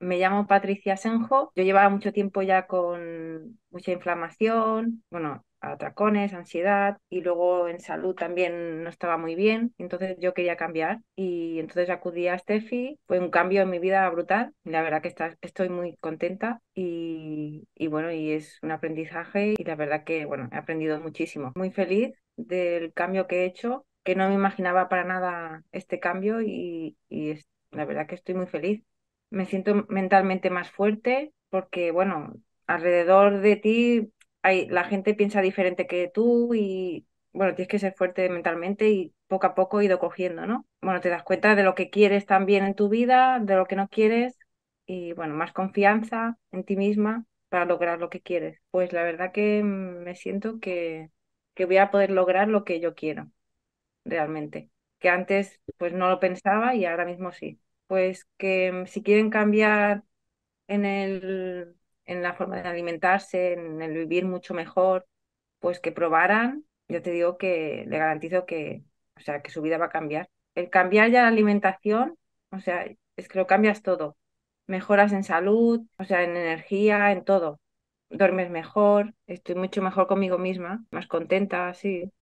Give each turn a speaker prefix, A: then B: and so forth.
A: Me llamo Patricia Senjo. Yo llevaba mucho tiempo ya con mucha inflamación, bueno, atracones, ansiedad y luego en salud también no estaba muy bien, entonces yo quería cambiar y entonces acudí a Steffi, fue un cambio en mi vida brutal, la verdad que estoy muy contenta y, bueno, y es un aprendizaje y la verdad que bueno, he aprendido muchísimo, muy feliz del cambio que he hecho, que no me imaginaba para nada este cambio y, y es, la verdad que estoy muy feliz me siento mentalmente más fuerte porque, bueno, alrededor de ti hay, la gente piensa diferente que tú y, bueno, tienes que ser fuerte mentalmente y poco a poco he ido cogiendo, ¿no? Bueno, te das cuenta de lo que quieres también en tu vida, de lo que no quieres y, bueno, más confianza en ti misma para lograr lo que quieres. Pues la verdad que me siento que, que voy a poder lograr lo que yo quiero, realmente. Que antes pues no lo pensaba y ahora mismo sí pues que mm, si quieren cambiar en, el, en la forma de alimentarse, en el vivir mucho mejor, pues que probaran, yo te digo que le garantizo que, o sea, que su vida va a cambiar. El cambiar ya la alimentación, o sea, es que lo cambias todo. Mejoras en salud, o sea, en energía, en todo. Duermes mejor, estoy mucho mejor conmigo misma, más contenta, sí.